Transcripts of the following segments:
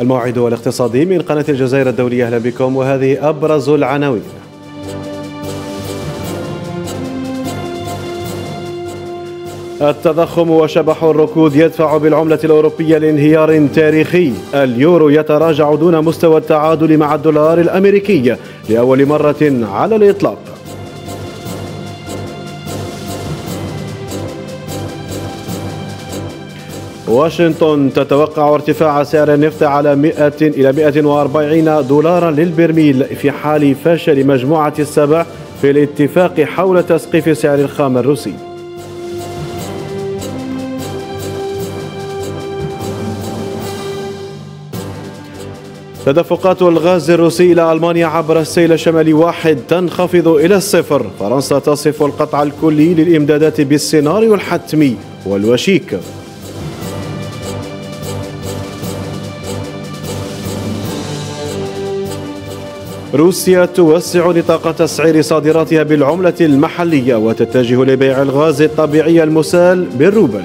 الموعد الاقتصادي من قناة الجزائر الدولية أهلا بكم وهذه أبرز العناوين التضخم وشبح الركود يدفع بالعملة الأوروبية لانهيار تاريخي اليورو يتراجع دون مستوى التعادل مع الدولار الأمريكي لأول مرة على الإطلاق واشنطن تتوقع ارتفاع سعر النفط على 100 إلى 140 دولارا للبرميل في حال فشل مجموعة السبع في الاتفاق حول تسقيف سعر الخام الروسي تدفقات الغاز الروسي إلى ألمانيا عبر السيل الشمالي واحد تنخفض إلى الصفر فرنسا تصف القطع الكلي للإمدادات بالسيناريو الحتمي والوشيك روسيا توسع نطاق تسعير صادراتها بالعملة المحلية وتتجه لبيع الغاز الطبيعي المسال بالروبل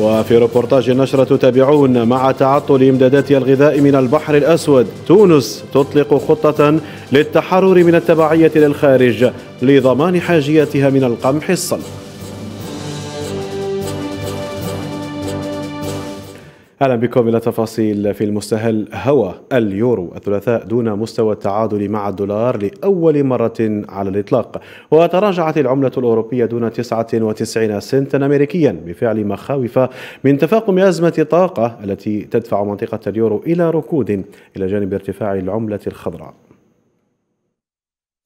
وفي روبورتاج النشرة تتابعون مع تعطل إمدادات الغذاء من البحر الأسود تونس تطلق خطة للتحرر من التبعية للخارج لضمان حاجيتها من القمح الصلب اهلا بكم الى تفاصيل في المستهل هوى اليورو الثلاثاء دون مستوى التعادل مع الدولار لاول مره على الاطلاق وتراجعت العمله الاوروبيه دون 99 سنتا امريكيا بفعل مخاوف من تفاقم ازمه الطاقه التي تدفع منطقه اليورو الى ركود الى جانب ارتفاع العمله الخضراء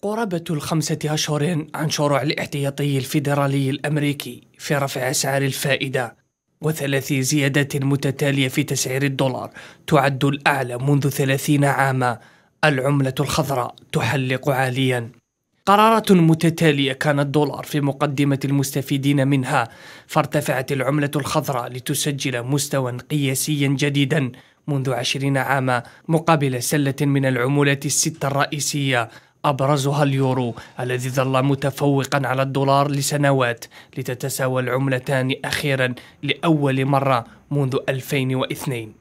قرابة الخمسة أشهر عن شروع الاحتياطي الفيدرالي الأمريكي في رفع أسعار الفائدة وثلاث زيادات متتالية في تسعير الدولار تعد الأعلى منذ ثلاثين عاما العملة الخضراء تحلق عاليا قرارات متتالية كان الدولار في مقدمة المستفيدين منها فارتفعت العملة الخضراء لتسجل مستوى قياسيا جديدا منذ عشرين عاما مقابل سلة من العمولات الستة الرئيسية أبرزها اليورو الذي ظل متفوقا على الدولار لسنوات لتتساوى العملتان أخيرا لأول مرة منذ 2002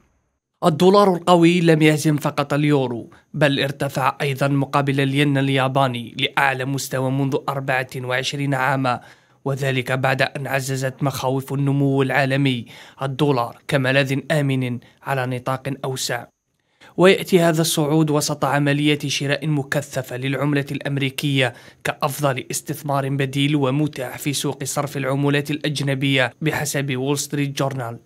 الدولار القوي لم يهزم فقط اليورو بل ارتفع أيضا مقابل الين الياباني لأعلى مستوى منذ 24 عاما وذلك بعد أن عززت مخاوف النمو العالمي الدولار كملاذ آمن على نطاق أوسع ويأتي هذا الصعود وسط عملية شراء مكثفة للعملة الأمريكية كأفضل استثمار بديل ومتاح في سوق صرف العملات الأجنبية بحسب وول ستريت جورنال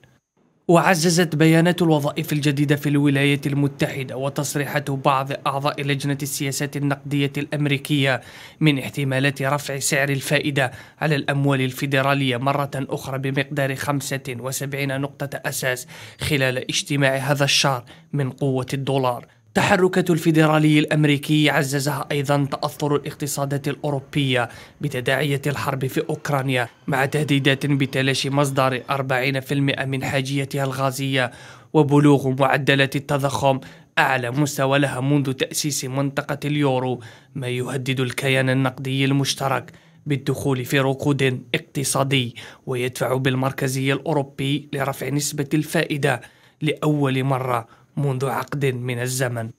وعززت بيانات الوظائف الجديدة في الولايات المتحدة وتصريحات بعض أعضاء لجنة السياسات النقدية الأمريكية من احتمالات رفع سعر الفائدة على الأموال الفيدرالية مرة أخرى بمقدار 75 نقطة أساس خلال اجتماع هذا الشهر من قوة الدولار تحركات الفيدرالي الامريكي عززها ايضا تاثر الاقتصادات الاوروبيه بتداعيه الحرب في اوكرانيا مع تهديدات بتلاشي مصدر 40% من حاجيتها الغازيه وبلوغ معدلات التضخم اعلى مستوى لها منذ تاسيس منطقه اليورو ما يهدد الكيان النقدي المشترك بالدخول في ركود اقتصادي ويدفع بالمركزي الاوروبي لرفع نسبه الفائده لاول مره منذ عقد من الزمن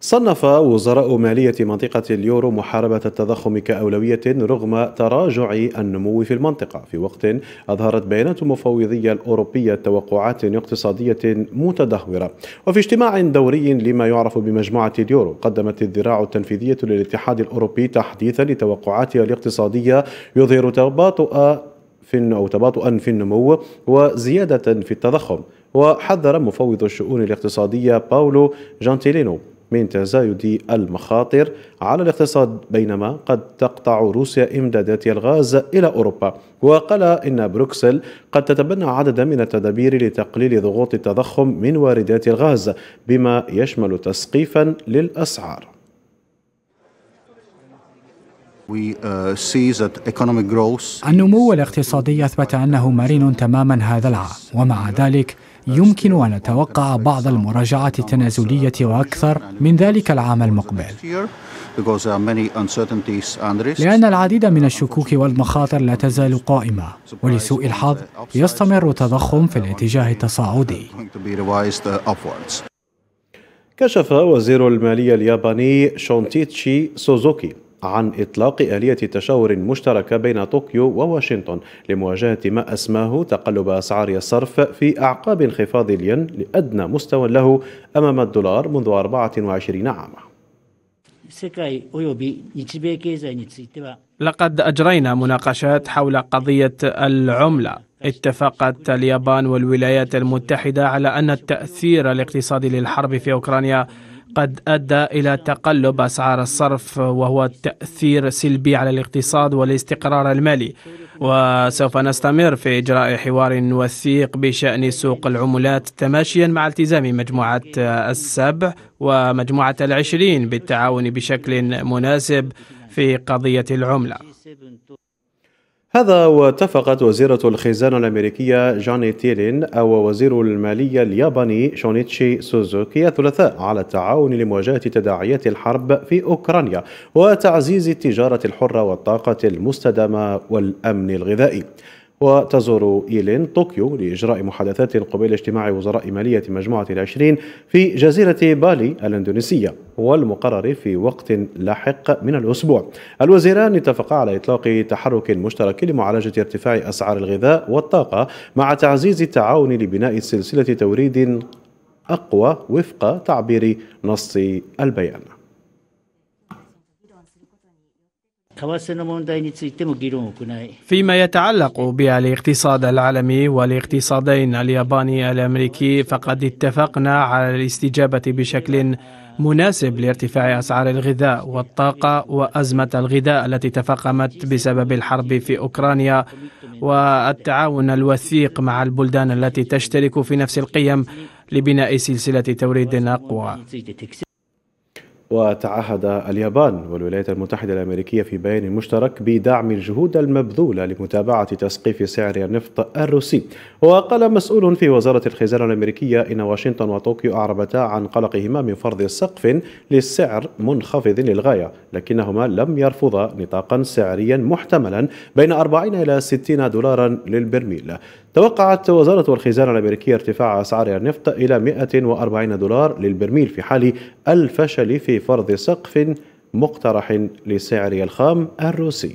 صنف وزراء مالية منطقة اليورو محاربة التضخم كأولوية رغم تراجع النمو في المنطقة في وقت أظهرت بيانات المفوضية الأوروبية توقعات اقتصادية متدهورة وفي اجتماع دوري لما يعرف بمجموعة اليورو قدمت الذراع التنفيذية للاتحاد الأوروبي تحديثا لتوقعاتها الاقتصادية يظهر تباطؤ في أو تباطؤا في النمو وزيادة في التضخم وحذر مفوض الشؤون الاقتصادية باولو جانتيلينو من تزايد المخاطر على الاقتصاد بينما قد تقطع روسيا امدادات الغاز الى اوروبا وقال ان بروكسل قد تتبنى عددا من التدابير لتقليل ضغوط التضخم من واردات الغاز بما يشمل تسقيفا للاسعار uh, النمو الاقتصادي اثبت انه مرن تماما هذا العام ومع ذلك يمكن أن أتوقع بعض المراجعات التنازلية وأكثر من ذلك العام المقبل لأن العديد من الشكوك والمخاطر لا تزال قائمة ولسوء الحظ يستمر التضخم في الاتجاه التصاعدي كشف وزير المالية الياباني شونتيتشي سوزوكي عن إطلاق آلية تشاور مشتركة بين طوكيو وواشنطن لمواجهة ما أسماه تقلب أسعار الصرف في أعقاب انخفاض الين لأدنى مستوى له أمام الدولار منذ 24 عاما لقد أجرينا مناقشات حول قضية العملة اتفقت اليابان والولايات المتحدة على أن التأثير الاقتصادي للحرب في أوكرانيا قد ادى الى تقلب اسعار الصرف وهو تاثير سلبي على الاقتصاد والاستقرار المالي وسوف نستمر في اجراء حوار وثيق بشان سوق العملات تماشيا مع التزام مجموعه السبع ومجموعه العشرين بالتعاون بشكل مناسب في قضيه العمله هذا واتفقت وزيرة الخزانة الأمريكية جاني تيلين أو وزير المالية الياباني شونيتشي سوزوكي الثلاثاء على التعاون لمواجهة تداعيات الحرب في أوكرانيا وتعزيز التجارة الحرة والطاقة المستدامة والأمن الغذائي وتزور إيلين طوكيو لإجراء محادثات قبيل اجتماع وزراء مالية مجموعة العشرين في جزيرة بالي الإندونيسية والمقرر في وقت لاحق من الأسبوع الوزيران اتفقا على إطلاق تحرك مشترك لمعالجة ارتفاع أسعار الغذاء والطاقة مع تعزيز التعاون لبناء سلسلة توريد أقوى وفق تعبير نص البيان فيما يتعلق بالاقتصاد العالمي والاقتصادين الياباني الامريكي فقد اتفقنا على الاستجابه بشكل مناسب لارتفاع اسعار الغذاء والطاقه وازمه الغذاء التي تفاقمت بسبب الحرب في اوكرانيا والتعاون الوثيق مع البلدان التي تشترك في نفس القيم لبناء سلسله توريد اقوى وتعهد اليابان والولايات المتحدة الأمريكية في بيان مشترك بدعم الجهود المبذولة لمتابعة تسقيف سعر النفط الروسي وقال مسؤول في وزارة الخزانة الأمريكية إن واشنطن وطوكيو أعربتا عن قلقهما من فرض سقف للسعر منخفض للغاية لكنهما لم يرفضا نطاقا سعريا محتملا بين 40 إلى 60 دولارا للبرميل توقعت وزارة الخزانة الأمريكية ارتفاع أسعار النفط إلى 140 دولار للبرميل في حال الفشل في فرض سقف مقترح لسعر الخام الروسي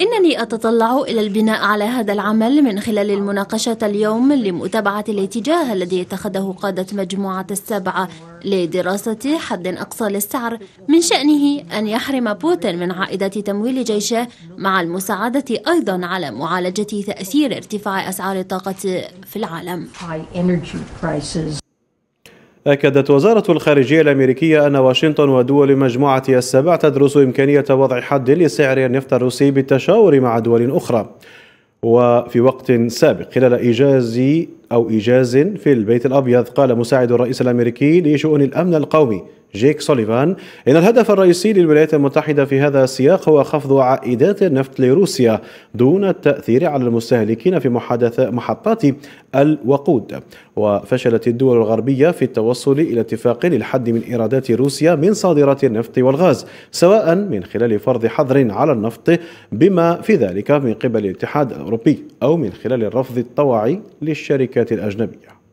إنني أتطلع إلى البناء على هذا العمل من خلال المناقشة اليوم لمتابعة الاتجاه الذي اتخذه قادة مجموعة السبعة لدراسة حد أقصى للسعر من شأنه أن يحرم بوتين من عائدات تمويل جيشه مع المساعدة أيضا على معالجة تأثير ارتفاع أسعار الطاقة في العالم. أكدت وزارة الخارجية الأمريكية أن واشنطن ودول مجموعة السبع تدرس إمكانية وضع حد لسعر النفط الروسي بالتشاور مع دول أخرى وفي وقت سابق خلال إيجاز أو إيجاز في البيت الأبيض قال مساعد الرئيس الأمريكي لشؤون الأمن القومي جيك سوليفان إن الهدف الرئيسي للولايات المتحدة في هذا السياق هو خفض عائدات النفط لروسيا دون التأثير على المستهلكين في محادثة محطات الوقود وفشلت الدول الغربية في التوصل إلى اتفاق للحد من إيرادات روسيا من صادرات النفط والغاز سواء من خلال فرض حظر على النفط بما في ذلك من قبل الاتحاد الأوروبي أو من خلال الرفض الطوعي للشركة الشركات الأجنبية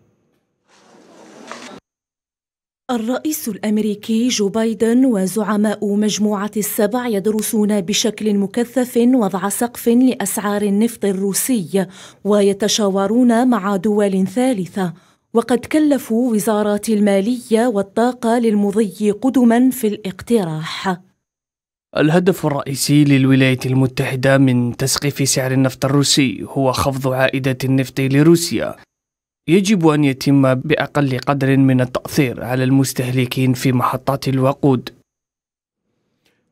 الرئيس الامريكي جو بايدن وزعماء مجموعه السبع يدرسون بشكل مكثف وضع سقف لاسعار النفط الروسي ويتشاورون مع دول ثالثه وقد كلفوا وزارات الماليه والطاقه للمضي قدما في الاقتراح الهدف الرئيسي للولايات المتحده من تسقيف سعر النفط الروسي هو خفض عائده النفط لروسيا يجب أن يتم بأقل قدر من التأثير على المستهلكين في محطات الوقود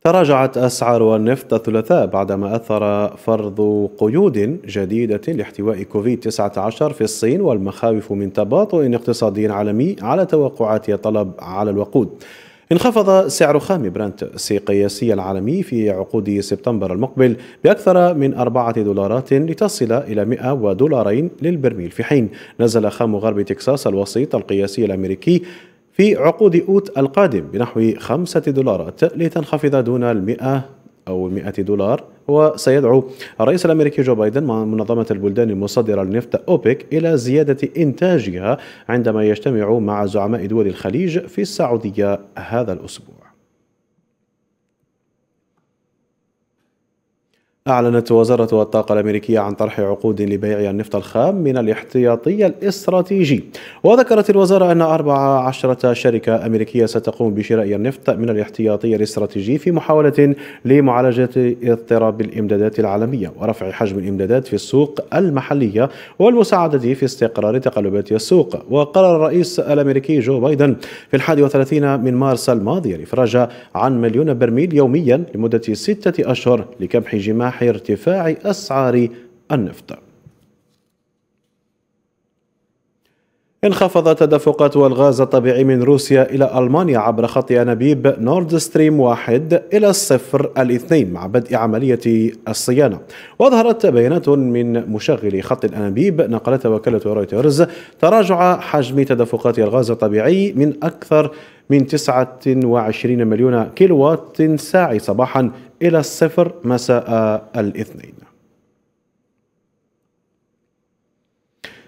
تراجعت أسعار النفط الثلاثاء بعدما أثر فرض قيود جديدة لاحتواء كوفيد-19 في الصين والمخاوف من تباطؤ اقتصادي عالمي على توقعات طلب على الوقود انخفض سعر خام برنت القياسي العالمي في عقود سبتمبر المقبل بأكثر من أربعة دولارات لتصل إلى 100 دولارين للبرميل في حين نزل خام غرب تكساس الوسيط القياسي الأمريكي في عقود أوت القادم بنحو خمسة دولارات لتنخفض دون المئة أو 100 دولار وسيدعو الرئيس الأمريكي جو بايدن مع منظمة البلدان المصدرة للنفط أوبك إلى زيادة إنتاجها عندما يجتمع مع زعماء دول الخليج في السعودية هذا الأسبوع أعلنت وزارة الطاقة الأمريكية عن طرح عقود لبيع النفط الخام من الاحتياطي الاستراتيجي وذكرت الوزارة أن 14 شركة أمريكية ستقوم بشراء النفط من الاحتياطي الاستراتيجي في محاولة لمعالجة اضطراب الإمدادات العالمية ورفع حجم الإمدادات في السوق المحلية والمساعدة في استقرار تقلبات السوق وقرر الرئيس الأمريكي جو بايدن في 31 من مارس الماضي الإفراج عن مليون برميل يوميا لمدة ستة أشهر لكبح جماح جناح ارتفاع أسعار النفط انخفض تدفقات الغاز الطبيعي من روسيا إلى ألمانيا عبر خط أنابيب نورد ستريم 1 إلى الصفر الاثنين مع بدء عملية الصيانة وأظهرت بيانات من مشغل خط الأنابيب نقلتها وكالة رويترز تراجع حجم تدفقات الغاز الطبيعي من أكثر من 29 مليون كيلووات ساعي صباحا إلى الصفر مساء الاثنين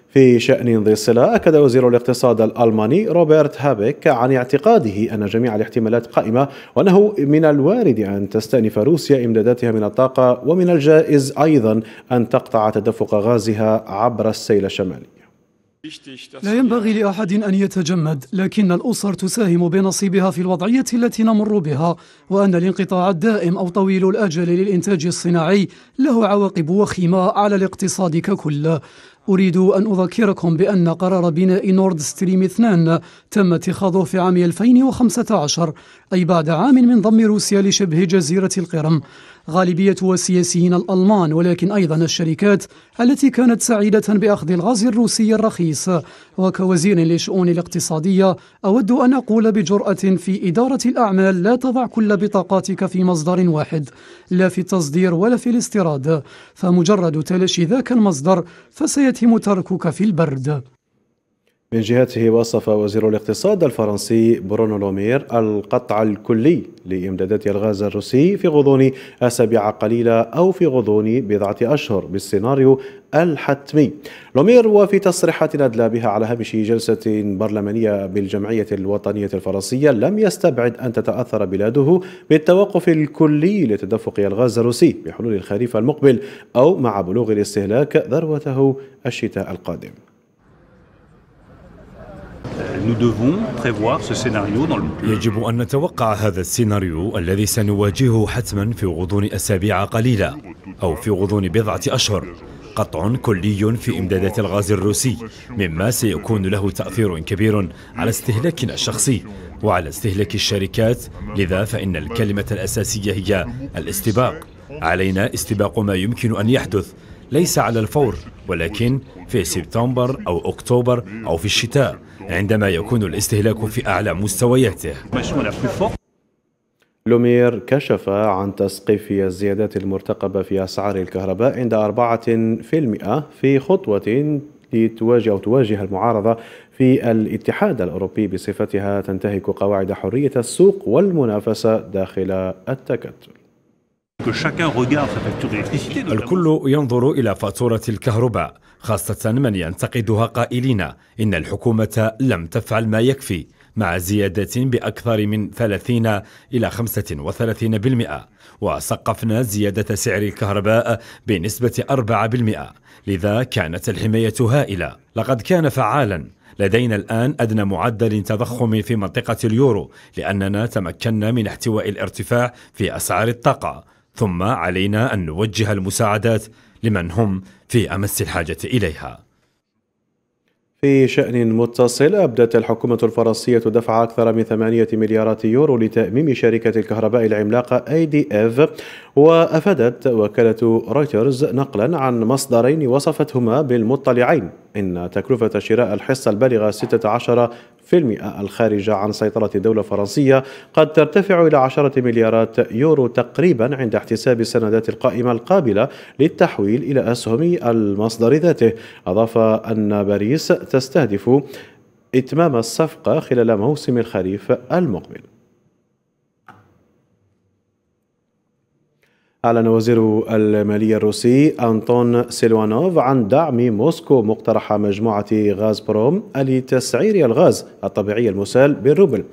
في شأن ذي الصلة أكد وزير الاقتصاد الألماني روبرت هابيك عن اعتقاده أن جميع الاحتمالات قائمة وأنه من الوارد أن تستأنف روسيا إمداداتها من الطاقة ومن الجائز أيضا أن تقطع تدفق غازها عبر السيل الشمالي لا ينبغي لأحد أن يتجمد لكن الأسر تساهم بنصيبها في الوضعية التي نمر بها وأن الانقطاع الدائم أو طويل الأجل للإنتاج الصناعي له عواقب وخيمة على الاقتصاد ككل أريد أن أذكركم بأن قرار بناء نورد ستريم 2 تم اتخاذه في عام 2015 أي بعد عام من ضم روسيا لشبه جزيرة القرم غالبية السياسيين الألمان ولكن أيضا الشركات التي كانت سعيدة بأخذ الغاز الروسي الرخيص وكوزير للشؤون الاقتصادية أود أن أقول بجرأة في إدارة الأعمال لا تضع كل بطاقاتك في مصدر واحد لا في التصدير ولا في الاستيراد فمجرد تلاشي ذاك المصدر فسيتم تركك في البرد من جهته وصف وزير الاقتصاد الفرنسي برونو لومير القطع الكلي لإمدادات الغاز الروسي في غضون أسابيع قليلة أو في غضون بضعة أشهر بالسيناريو الحتمي لومير وفي تصريحات أدلى بها على هامش جلسة برلمانية بالجمعية الوطنية الفرنسية لم يستبعد أن تتأثر بلاده بالتوقف الكلي لتدفق الغاز الروسي بحلول الخريف المقبل أو مع بلوغ الاستهلاك ذروته الشتاء القادم يجب أن نتوقع هذا السيناريو الذي سنواجهه حتما في غضون أسابيع قليلة أو في غضون بضعة أشهر قطع كلي في إمدادات الغاز الروسي مما سيكون له تأثير كبير على استهلاكنا الشخصي وعلى استهلاك الشركات لذا فإن الكلمة الأساسية هي الاستباق علينا استباق ما يمكن أن يحدث ليس على الفور ولكن في سبتمبر أو أكتوبر أو في الشتاء عندما يكون الاستهلاك في أعلى مستوياته لومير كشف عن تسقيف الزيادات المرتقبة في أسعار الكهرباء عند 4% في خطوة لتواجه أو تواجه المعارضة في الاتحاد الأوروبي بصفتها تنتهك قواعد حرية السوق والمنافسة داخل التكتل الكل ينظر إلى فاتورة الكهرباء خاصة من ينتقدها قائلين إن الحكومة لم تفعل ما يكفي مع زيادة بأكثر من 30 إلى 35% وسقفنا زيادة سعر الكهرباء بنسبة 4% لذا كانت الحماية هائلة لقد كان فعالا لدينا الآن أدنى معدل تضخم في منطقة اليورو لأننا تمكنا من احتواء الارتفاع في أسعار الطاقة ثم علينا أن نوجه المساعدات لمن هم في امس الحاجه اليها في شأن متصل أبدت الحكومة الفرنسية دفع أكثر من ثمانية مليارات يورو لتأميم شركة الكهرباء العملاقة أي دي إف وأفادت وكالة رويترز نقلا عن مصدرين وصفتهما بالمطلعين إن تكلفة شراء الحصة البالغة 16% الخارجة عن سيطرة دولة فرنسية قد ترتفع إلى 10 مليارات يورو تقريبا عند احتساب السندات القائمة القابلة للتحويل إلى أسهم المصدر ذاته أضاف أن باريس تستهدف إتمام الصفقة خلال موسم الخريف المقبل أعلن وزير المالية الروسي أنطون سيلوانوف عن دعم موسكو مقترح مجموعة غاز بروم لتسعير الغاز الطبيعي المسال بالروبل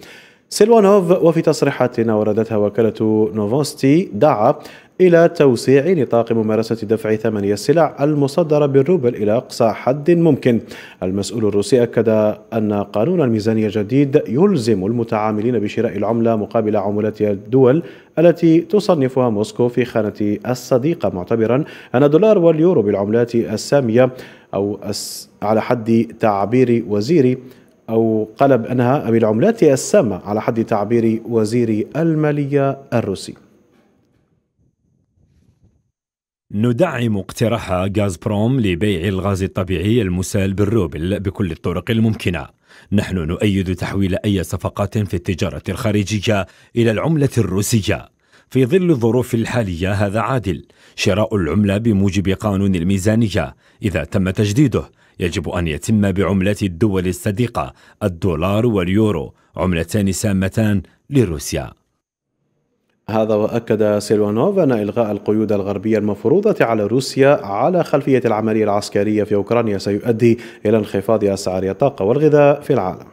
سيلوانوف وفي تصريحات وردتها وكالة نوفوستي دعا إلى توسيع نطاق ممارسة دفع ثمن السلع المصدرة بالروبل إلى أقصى حد ممكن المسؤول الروسي أكد أن قانون الميزانية الجديد يلزم المتعاملين بشراء العملة مقابل عملتها الدول التي تصنفها موسكو في خانة الصديقة معتبرا أن الدولار واليورو بالعملات السامية أو على حد تعبير وزير أو قلب أنها بالعملات السامة على حد تعبير وزير المالية الروسي ندعم اقتراح غاز بروم لبيع الغاز الطبيعي المسال بالروبل بكل الطرق الممكنة نحن نؤيد تحويل أي صفقات في التجارة الخارجية إلى العملة الروسية في ظل الظروف الحالية هذا عادل شراء العملة بموجب قانون الميزانية إذا تم تجديده يجب أن يتم بعملة الدول الصديقة الدولار واليورو عملتان سامتان لروسيا هذا وأكد سيلوانوف أن إلغاء القيود الغربية المفروضة على روسيا على خلفية العملية العسكرية في أوكرانيا سيؤدي إلى انخفاض أسعار الطاقة والغذاء في العالم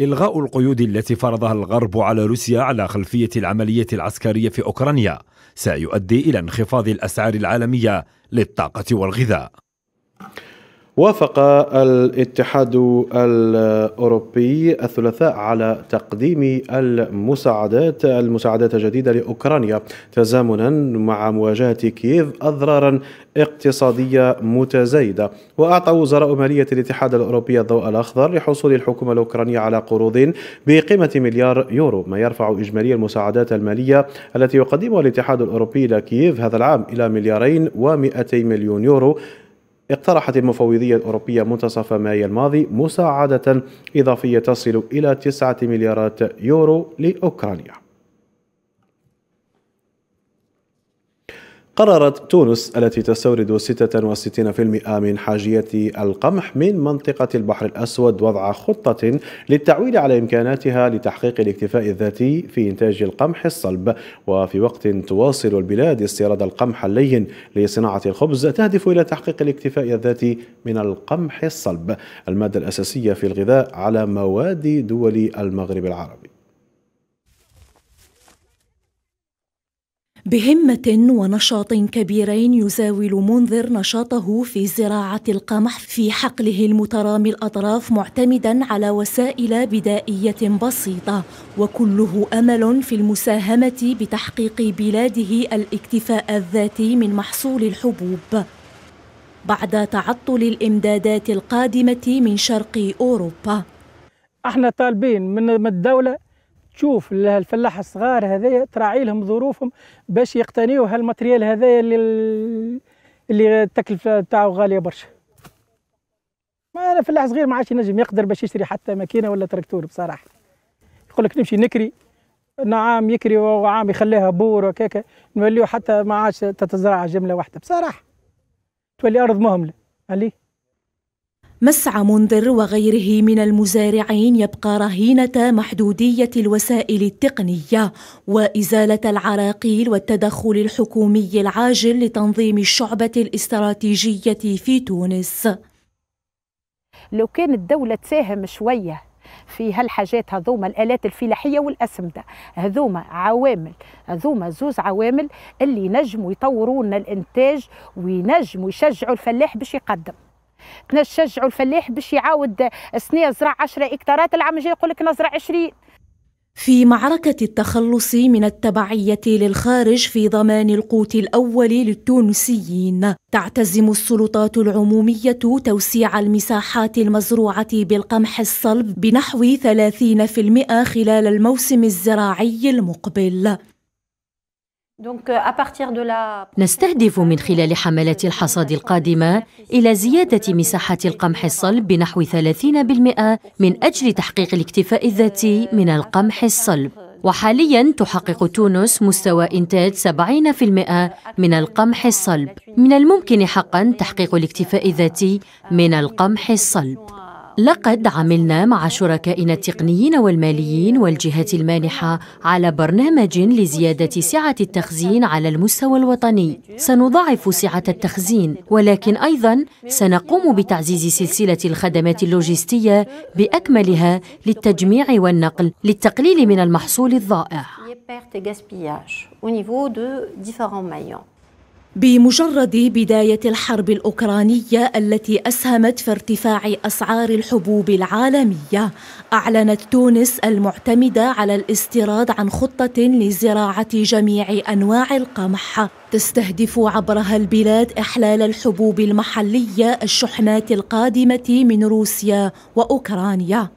إلغاء القيود التي فرضها الغرب على روسيا على خلفية العملية العسكرية في أوكرانيا سيؤدي إلى انخفاض الأسعار العالمية للطاقة والغذاء وافق الاتحاد الاوروبي الثلاثاء على تقديم المساعدات المساعدات الجديده لاوكرانيا تزامنا مع مواجهه كييف اضرارا اقتصاديه متزايده واعطى وزراء ماليه الاتحاد الاوروبي الضوء الاخضر لحصول الحكومه الاوكرانيه على قروض بقيمه مليار يورو ما يرفع اجمالي المساعدات الماليه التي يقدمها الاتحاد الاوروبي الى كييف هذا العام الى مليارين و200 مليون يورو اقترحت المفوضية الأوروبية منتصف مايو الماضي مساعدة إضافية تصل إلى 9 مليارات يورو لأوكرانيا قررت تونس التي تستورد 66% من حاجية القمح من منطقة البحر الأسود وضع خطة للتعويل على إمكاناتها لتحقيق الاكتفاء الذاتي في إنتاج القمح الصلب وفي وقت تواصل البلاد استيراد القمح اللين لصناعة الخبز تهدف إلى تحقيق الاكتفاء الذاتي من القمح الصلب المادة الأساسية في الغذاء على مواد دول المغرب العربي بهمة ونشاط كبيرين يزاول منذر نشاطه في زراعة القمح في حقله المترامي الأطراف معتمدا على وسائل بدائية بسيطة وكله أمل في المساهمة بتحقيق بلاده الاكتفاء الذاتي من محصول الحبوب بعد تعطل الإمدادات القادمة من شرق أوروبا احنا طالبين من الدولة تشوف الفلاح الصغار هذايا تراعي لهم ظروفهم باش يقتنيو هالماتريال هذايا اللي اللي التكلفه تاعو غاليه برشا ما فلاح صغير ما عادش ينجم يقدر باش يشري حتى ماكينه ولا تراكتور بصراحه يقول لك نمشي نكري نعام يكري وعام يخليها بور وكاكا نوليو حتى ما عادش تتزرع جمله واحده بصراحه تولي ارض مهمله عليه مسعى منذر وغيره من المزارعين يبقى رهينة محدودية الوسائل التقنية وإزالة العراقيل والتدخل الحكومي العاجل لتنظيم الشعبة الاستراتيجية في تونس لو كان الدولة تساهم شوية في هالحاجات هذوما الالات الفلاحيه والاسمده هذوما عوامل هذوما زوز عوامل اللي نجموا يطوروا لنا الانتاج وينجموا يشجعوا الفلاح باش يقدم نشجعوا الفلاح باش يعاود السنه زرع 10 هكتارات العام الجاي يقول لك نزرع 20 في معركة التخلص من التبعية للخارج في ضمان القوت الأول للتونسيين، تعتزم السلطات العمومية توسيع المساحات المزروعة بالقمح الصلب بنحو 30% خلال الموسم الزراعي المقبل. Euh, نستهدف من خلال حملات الحصاد القادمة إلى زيادة مساحات القمح الصلب بنحو 30% من أجل تحقيق الاكتفاء الذاتي من القمح الصلب وحاليا تحقق تونس مستوى إنتاج 70% من القمح الصلب من الممكن حقا تحقيق الاكتفاء الذاتي من القمح الصلب لقد عملنا مع شركائنا التقنيين والماليين والجهات المانحة على برنامج لزيادة سعة التخزين على المستوى الوطني سنضاعف سعة التخزين ولكن أيضا سنقوم بتعزيز سلسلة الخدمات اللوجستية بأكملها للتجميع والنقل للتقليل من المحصول الضائع بمجرد بداية الحرب الأوكرانية التي أسهمت في ارتفاع أسعار الحبوب العالمية أعلنت تونس المعتمدة على الاستيراد عن خطة لزراعة جميع أنواع القمح تستهدف عبرها البلاد إحلال الحبوب المحلية الشحنات القادمة من روسيا وأوكرانيا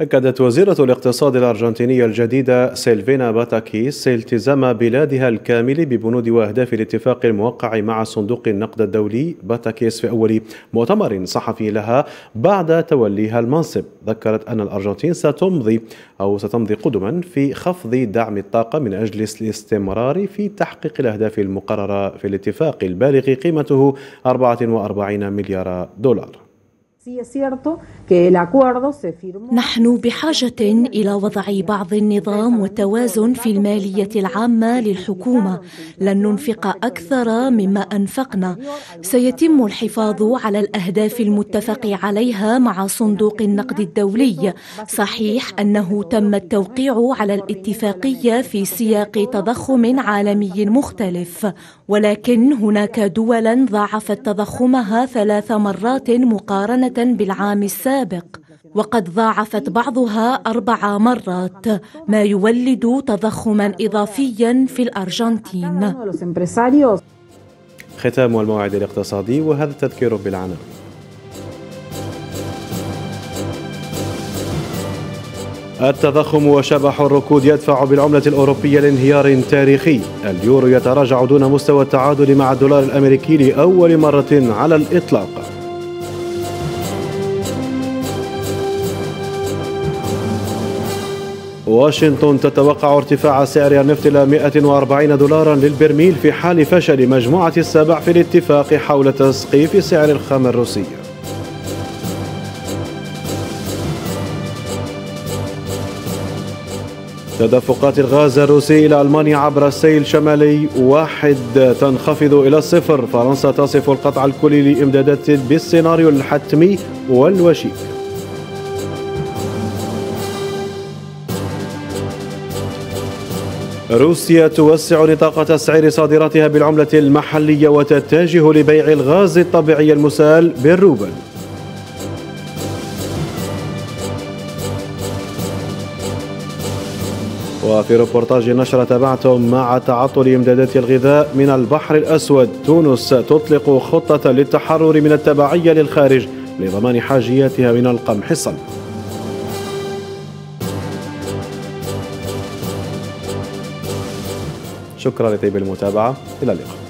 أكدت وزيرة الاقتصاد الأرجنتينية الجديدة سيلفينا باتاكيس التزام بلادها الكامل ببنود وأهداف الاتفاق الموقع مع صندوق النقد الدولي باتاكيس في أول مؤتمر صحفي لها بعد توليها المنصب ذكرت أن الأرجنتين ستمضي أو ستمضي قدما في خفض دعم الطاقة من أجل الاستمرار في تحقيق الأهداف المقررة في الاتفاق البالغ قيمته 44 مليار دولار نحن بحاجة إلى وضع بعض النظام والتوازن في المالية العامة للحكومة لن ننفق أكثر مما أنفقنا سيتم الحفاظ على الأهداف المتفق عليها مع صندوق النقد الدولي صحيح أنه تم التوقيع على الاتفاقية في سياق تضخم عالمي مختلف ولكن هناك دولا ضاعفت تضخمها ثلاث مرات مقارنة بالعام السابق وقد ضاعفت بعضها أربع مرات ما يولد تضخما إضافيا في الأرجنتين ختام الموعد الاقتصادي وهذا التذكير بالعناوين التضخم وشبح الركود يدفع بالعملة الأوروبية لانهيار تاريخي اليورو يتراجع دون مستوى التعادل مع الدولار الأمريكي لأول مرة على الإطلاق واشنطن تتوقع ارتفاع سعر النفط إلى 140 دولارا للبرميل في حال فشل مجموعة السبع في الاتفاق حول تسقيف سعر الخام الروسي تدفقات الغاز الروسي إلى ألمانيا عبر السيل الشمالي واحد تنخفض إلى الصفر فرنسا تصف القطع الكلي لإمدادات بالسيناريو الحتمي والوشيك روسيا توسع نطاق تسعير صادراتها بالعملة المحلية وتتجه لبيع الغاز الطبيعي المسال بالروبل وفي ربورتاج نشرة تابعتم مع تعطل إمدادات الغذاء من البحر الأسود تونس تطلق خطة للتحرر من التبعية للخارج لضمان حاجياتها من القمح الصلب شكرا لطيب المتابعة إلى اللقاء